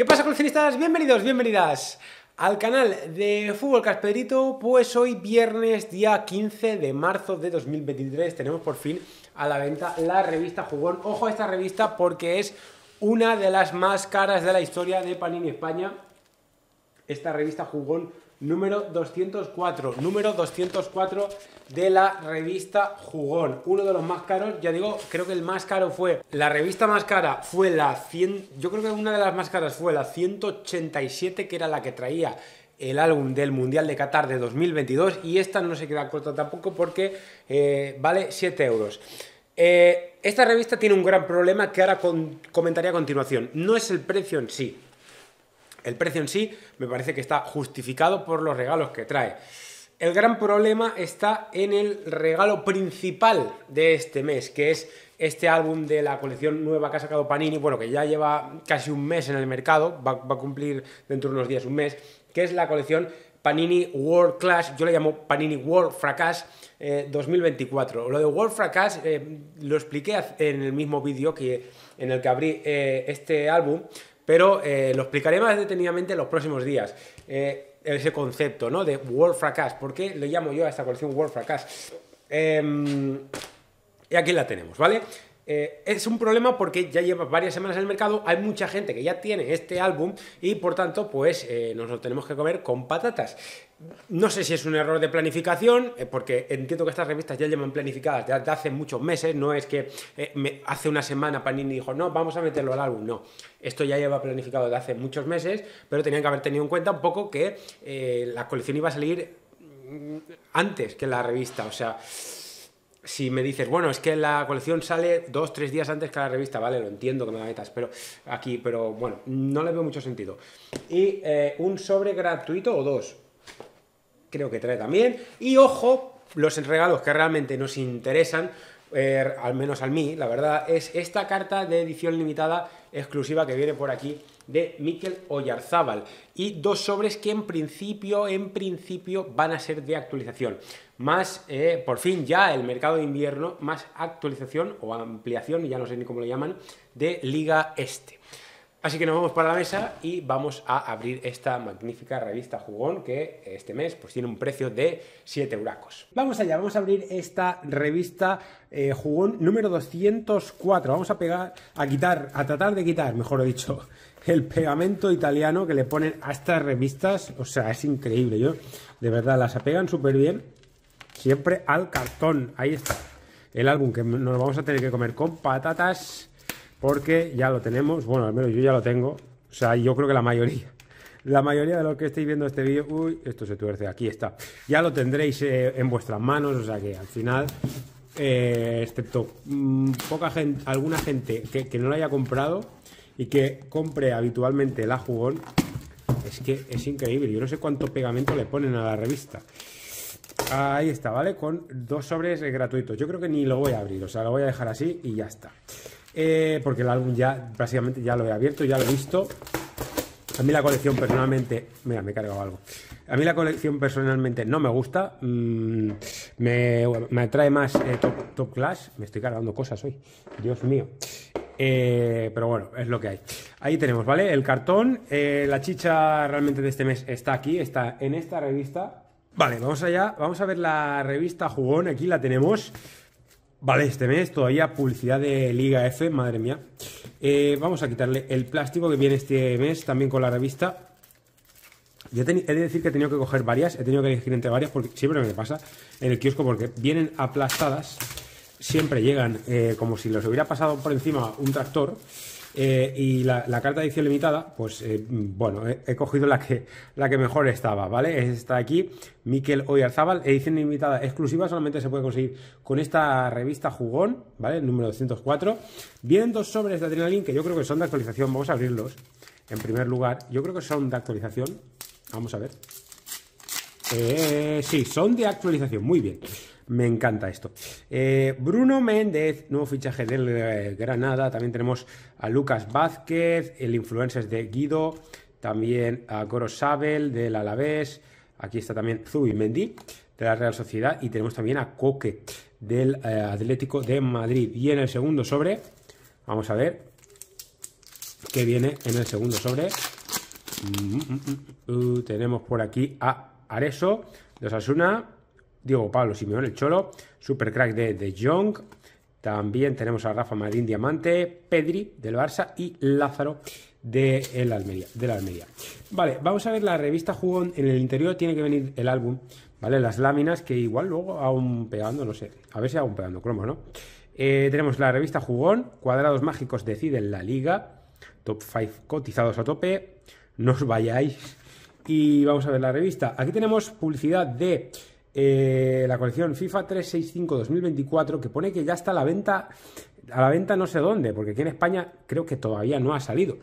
¿Qué pasa coleccionistas? Bienvenidos, bienvenidas al canal de Fútbol Casperito. Pues hoy viernes, día 15 de marzo de 2023, tenemos por fin a la venta la revista Jugón. Ojo a esta revista porque es una de las más caras de la historia de Panini España. Esta revista Jugón número 204, número 204 de la revista Jugón, uno de los más caros, ya digo, creo que el más caro fue, la revista más cara fue la 100, yo creo que una de las más caras fue la 187 que era la que traía el álbum del Mundial de Qatar de 2022 y esta no se queda corta tampoco porque eh, vale 7 euros. Eh, esta revista tiene un gran problema que ahora comentaré a continuación. No es el precio en sí, el precio en sí me parece que está justificado por los regalos que trae. El gran problema está en el regalo principal de este mes, que es este álbum de la colección nueva que ha sacado Panini, bueno, que ya lleva casi un mes en el mercado, va, a cumplir dentro de unos días un mes, que es la colección Panini World Clash, yo le llamo Panini World Fracas 2024. Eh, lo de World Fracas eh, lo expliqué en el mismo vídeo que, en el que abrí eh, este álbum, pero eh, lo explicaré más detenidamente en los próximos días. Eh, ese concepto ¿no? de World Fracas, ¿por qué lo llamo yo a esta colección World Fracas? Em, y aquí la tenemos, ¿vale? Eh, es un problema porque ya lleva varias semanas en el mercado, hay mucha gente que ya tiene este álbum y por tanto pues nos lo tenemos que comer con patatas. No sé si es un error de planificación, eh, porque entiendo que estas revistas ya llevan planificadas desde hace muchos meses, no es que eh, me, hace una semana Panini dijo, no, vamos a meterlo al álbum, no. Esto ya lleva planificado desde hace muchos meses, pero tenían que haber tenido en cuenta un poco que eh, la colección iba a salir mm, antes que la revista, o sea si me dices, bueno, es que la colección sale dos, tres días antes que la revista, vale, lo entiendo que me da metas, pero aquí, pero bueno, no le veo mucho sentido. Y un sobre gratuito o dos, creo que trae también. Y ojo, los regalos que realmente nos interesan, eh, al menos a mí, la verdad, es esta carta de edición limitada exclusiva que viene por aquí de Miquel Oyarzábal y dos sobres que en principio, en principio van a ser de actualización. Más, eh, por fin ya el mercado de invierno, más actualización o ampliación, ya no sé ni cómo lo llaman, de Liga Este. Así que nos vamos para la mesa y vamos a abrir esta magnífica revista Jugón que este mes pues, tiene un precio de 7 huracos. Vamos allá, vamos a abrir esta revista eh, Jugón número 204. Vamos a pegar, a quitar, a tratar de quitar, mejor dicho, el pegamento italiano que le ponen a estas revistas. O sea, es increíble. Yo, de verdad, las apegan súper bien. Siempre al cartón. Ahí está. El álbum que nos vamos a tener que comer con patatas porque ya lo tenemos, bueno, al menos yo ya lo tengo, o sea, yo creo que la mayoría, la mayoría de los que estéis viendo este vídeo, uy, esto se tuerce, aquí está, ya lo tendréis eh, en vuestras manos, o sea que al final, eh, excepto mm, poca gente, alguna gente que, no lo haya comprado y que compre habitualmente la jugón. es que es increíble, yo no sé cuánto pegamento le ponen a la revista. Ahí está, ¿vale? Con dos sobres eh, gratuitos. Yo creo que ni lo voy a abrir, o sea, lo voy a dejar así y ya está. Eh, porque el álbum ya básicamente ya lo he abierto, ya lo he visto. A mí la colección personalmente, mira, me he cargado algo. A mí la colección personalmente no me gusta, mm, me, me, atrae más eh, top, top, me estoy cargando cosas hoy, Dios mío. Eh, pero bueno, es lo que hay. Ahí tenemos, ¿vale? El cartón, la chicha realmente de este mes está aquí, está en esta revista. Vale, vamos allá, vamos a ver la revista Jugón, aquí la tenemos. Vale, este mes todavía publicidad de Liga F, madre mía. Eh, vamos a quitarle el plástico que viene este mes también con la revista. Yo he de decir que he tenido que coger varias, he tenido que elegir entre varias porque siempre me pasa en el kiosco porque vienen aplastadas, siempre llegan eh, como si los hubiera pasado por encima un tractor eh, y la, carta de edición limitada, pues eh, bueno, he, cogido la que, la que mejor estaba, ¿vale? Está esta aquí, Miquel Oyarzábal, edición limitada exclusiva, solamente se puede conseguir con esta revista Jugón, ¿vale? El número 204. Vienen dos sobres de Adrenaline, que yo creo que son de actualización, vamos a abrirlos en primer lugar. Yo creo que son de actualización, vamos a ver. Eh, sí, son de actualización, muy bien. Me encanta esto. Eh, Bruno Méndez, nuevo fichaje del eh, Granada. También tenemos a Lucas Vázquez, el influencer de Guido. También a Coro Sabel del Alavés. Aquí está también Mendy, de la Real Sociedad. Y tenemos también a Coque del eh, Atlético de Madrid. Y en el segundo sobre, vamos a ver qué viene en el segundo sobre. Mm, mm, mm, uh, tenemos por aquí a Areso de Osasuna. Diego Pablo Simeón el Cholo, supercrack de De Jong. También tenemos a Rafa Marín Diamante, Pedri del Barça y Lázaro de, la Almería. Vale, vamos a ver la revista Jugón. En el interior tiene que venir el álbum, ¿vale? Las láminas que igual luego aún pegando, no sé. A ver si aún pegando cromos, ¿no? Eh, tenemos la revista Jugón, Cuadrados Mágicos deciden la liga, top 5 cotizados a tope, no os vayáis. Y vamos a ver la revista. Aquí tenemos publicidad de eh, la colección FIFA 365 2024 que pone que ya está a la venta, a la venta no sé dónde, porque aquí en España creo que todavía no ha salido.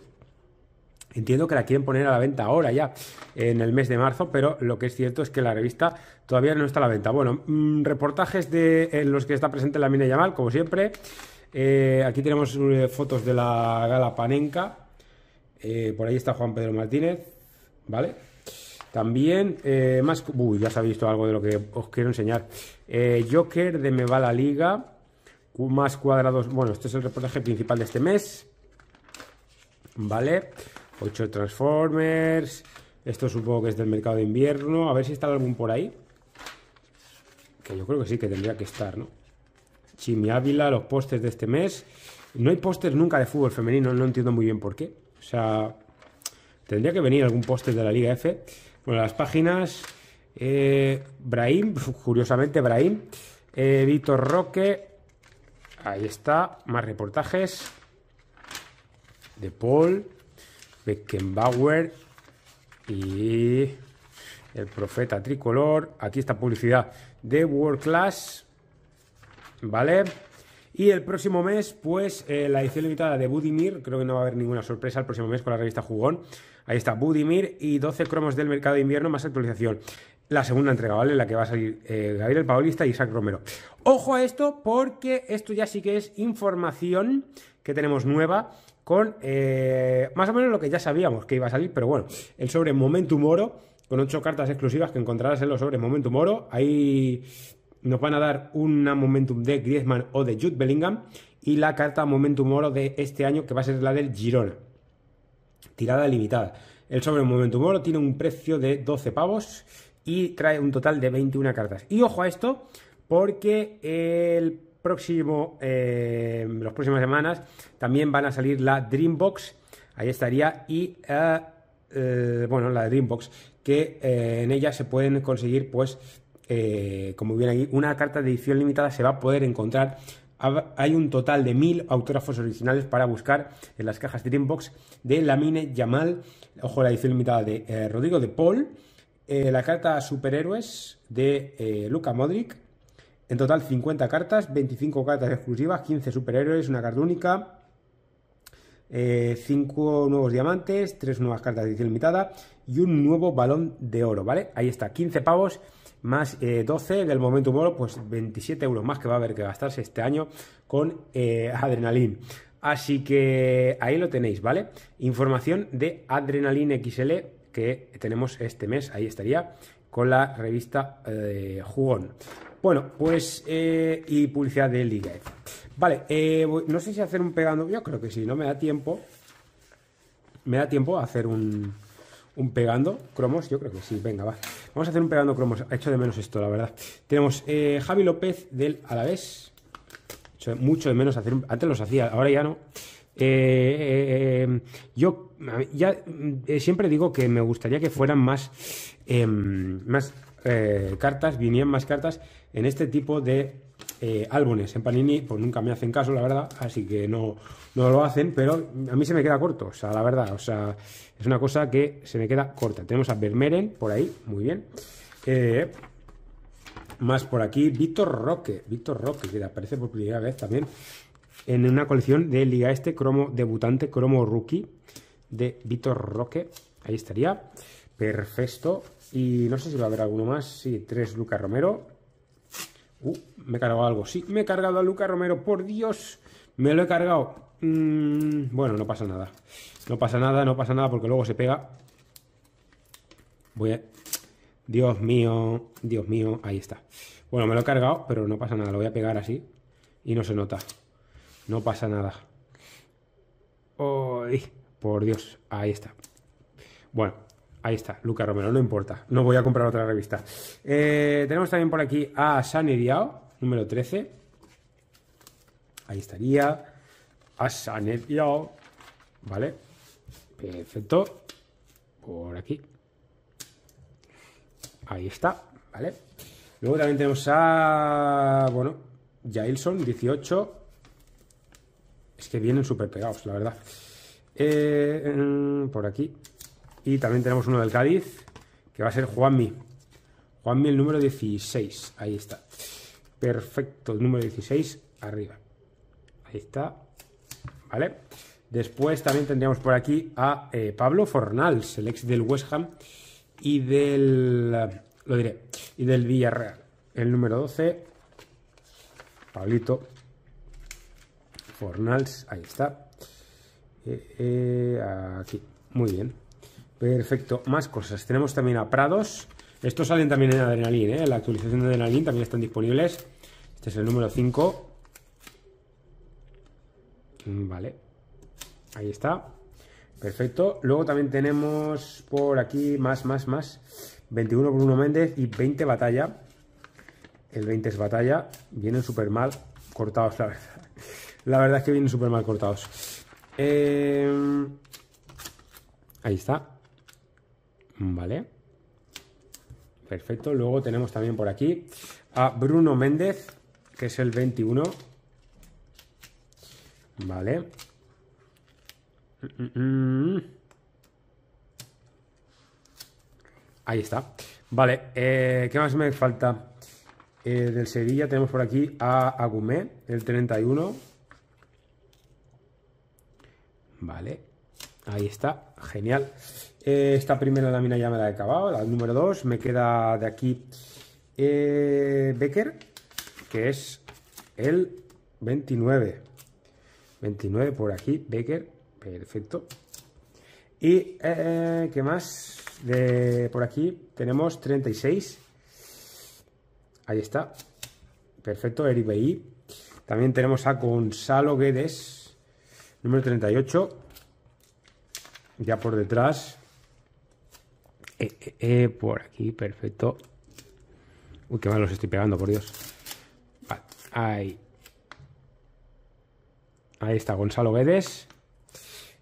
Entiendo que la quieren poner a la venta ahora ya, en el mes de marzo, pero lo que es cierto es que la revista todavía no está a la venta. Bueno, mm, reportajes de los que está presente la mina Yamal, como siempre. Eh, aquí tenemos eh, fotos de la gala Panenca. por ahí está Juan Pedro Martínez, ¿vale? También, eh, más... Uy, ya sabéis visto algo de lo que os quiero enseñar. Eh, Joker de Me va la liga. Más cuadrados... Bueno, este es el reportaje principal de este mes. Vale. Ocho Transformers. Esto supongo que es del mercado de invierno. A ver si está algún por ahí. Que yo creo que sí, que tendría que estar, ¿no? Chimi Ávila, los pósters de este mes. No hay pósters nunca de fútbol femenino, no entiendo muy bien por qué. O sea, tendría que venir algún póster de la Liga F. Bueno, las páginas, eh, Brahim, curiosamente Brahim, eh, Roque, ahí está, más reportajes, de Paul, Beckenbauer y el profeta tricolor, aquí está publicidad de World Class, ¿vale? Y el próximo mes, pues, eh, la edición limitada de Budimir, creo que no va a haber ninguna sorpresa el próximo mes con la revista Jugón, Ahí está, Budimir y 12 cromos del mercado de invierno más actualización. La segunda entrega, ¿vale? La que va a salir eh, Gabriel Paulista y Isaac Romero. Ojo a esto porque esto ya sí que es información que tenemos nueva con eh, más o menos lo que ya sabíamos que iba a salir, pero bueno, el sobre Momentum Oro, con ocho cartas exclusivas que encontrarás en los sobre Momentum Oro. Ahí nos van a dar una Momentum de Griezmann o de Jude Bellingham y la carta Momentum Oro de este año que va a ser la del Girona tirada limitada. El sobre momento Humor tiene un precio de 12 pavos y trae un total de 21 cartas. Y ojo a esto, porque el próximo, eh, las próximas semanas también van a salir la Dreambox, ahí estaría, y eh, eh, bueno, la Dreambox, que en ella se pueden conseguir, pues, como bien aquí, una carta de edición limitada se va a poder encontrar hay un total de mil autógrafos originales para buscar en las cajas de Dreambox de Lamine Yamal, ojo la edición limitada de eh, Rodrigo de Paul, eh, la carta Superhéroes de eh, Luca Modric, en total 50 cartas, 25 cartas exclusivas, 15 superhéroes, una carta única, 5 nuevos diamantes, 3 nuevas cartas de edición limitada y un nuevo balón de oro, ¿vale? Ahí está, 15 pavos más eh, 12 del momento bueno, pues 27 euros más que va a haber que gastarse este año con eh, Adrenalin. Así que ahí lo tenéis, ¿vale? Información de Adrenalin XL que tenemos este mes, ahí estaría, con la revista eh, Jugón. Bueno, pues eh, y publicidad de Liga. E. Vale, eh, no sé si hacer un pegando, yo creo que sí, no me da tiempo. Me da tiempo a hacer un, un pegando cromos, yo creo que sí, venga, va. Vamos a hacer un pegando cromos, hecho de menos esto, la verdad. Tenemos eh, Javi López del Alavés, mucho de menos hacer, antes los hacía, ahora ya no. Eh, eh, yo ya mm, siempre digo que me gustaría que fueran más, em, más cartas, vinieran más cartas en este tipo de eh, álbumes en Panini, pues nunca me hacen caso, la verdad, así que no, no lo hacen, pero a mí se me queda corto, o sea, la verdad, o sea, es una cosa que se me queda corta. Tenemos a Vermeeren por ahí, muy bien. Eh, más por aquí, Víctor Roque, Víctor Roque, que aparece por primera vez también en una colección de Liga Este, cromo debutante, cromo rookie de Víctor Roque. Ahí estaría. Perfecto. Y no sé si va a haber alguno más. Sí, tres Lucas Romero. Uh, me he cargado algo. Sí, me he cargado a Luca Romero. Por Dios, me lo he cargado. Mm, bueno, no pasa nada. No pasa nada, no pasa nada porque luego se pega. Voy a... Dios mío, Dios mío, ahí está. Bueno, me lo he cargado, pero no pasa nada. Lo voy a pegar así y no se nota. No pasa nada. Por Dios, ahí está. Bueno, Ahí está, Luca Romero, no importa. No voy a comprar otra revista. Eh, tenemos también por aquí a San número 13. Ahí estaría. A San Vale. Perfecto. Por aquí. Ahí está. Vale. Luego también tenemos a. Bueno, Jailson, 18. Es que vienen súper pegados, la verdad. Eh, por aquí. Y también tenemos uno del Cádiz, que va a ser Juanmi. Juanmi el número 16. Ahí está. Perfecto, el número 16 arriba. Ahí está. ¿Vale? Después también tendríamos por aquí a eh, Pablo Fornals, el ex del West Ham y del... Lo diré. Y del Villarreal. El número 12. Pablito Fornals. Ahí está. Eh, eh, aquí. Muy bien. Perfecto, más cosas. Tenemos también a Prados. Estos salen también en Adrenalin, ¿eh? La actualización de Adrenalin también están disponibles. Este es el número 5. Mm, vale. Ahí está. Perfecto. Luego también tenemos por aquí más, más, más. 21 Bruno Méndez y 20 Batalla. El 20 es Batalla. Vienen súper mal cortados, la verdad. La verdad es que vienen súper mal cortados. Em, ahí está. ¿vale? Perfecto. Luego tenemos también por aquí a Bruno Méndez, que es el 21. Vale. Ahí está. Vale, eh, ¿qué más me falta? Eh, del Sevilla tenemos por aquí a Agumé, el 31. Vale. Ahí está, genial. Eh, esta primera lámina ya me la he acabado, la número 2. Me queda de aquí eh, Becker, que es el 29. 29 por aquí, Becker, perfecto. Y, eh, ¿qué más? De, por aquí tenemos 36. Ahí está. Perfecto, Eric También tenemos a Gonzalo Guedes, número 38 ya por detrás. Eh, eh, eh, por aquí, perfecto. Uy, qué mal los estoy pegando, por Dios. ahí. Ahí está Gonzalo Guedes.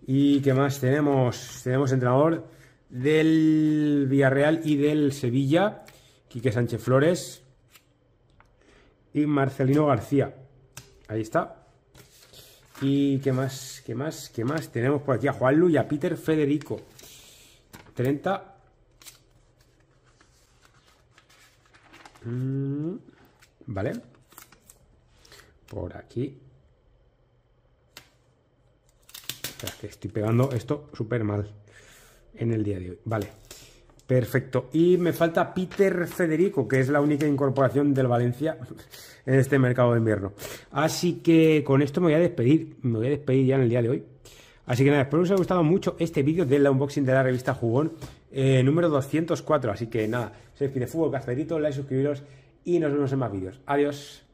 ¿Y qué más tenemos? Tenemos entrenador del Villarreal y del Sevilla, Quique Sánchez Flores y Marcelino García. Ahí está. ¿Y qué más? ¿Qué más? ¿Qué más? Tenemos por aquí a Juan Juanlu y a Peter Federico. 30. Mm, vale. Por aquí. que estoy pegando esto súper mal en el día de hoy. Vale. Perfecto. Y me falta Peter Federico, que es la única incorporación del Valencia en este mercado de invierno. Así que con esto me voy a despedir. Me voy a despedir ya en el día de hoy. Así que nada, espero que os haya gustado mucho este vídeo del unboxing de la revista Jugón eh, número 204. Así que nada, soy Fútbol, Cafetito, like, suscribiros y nos vemos en más vídeos. Adiós.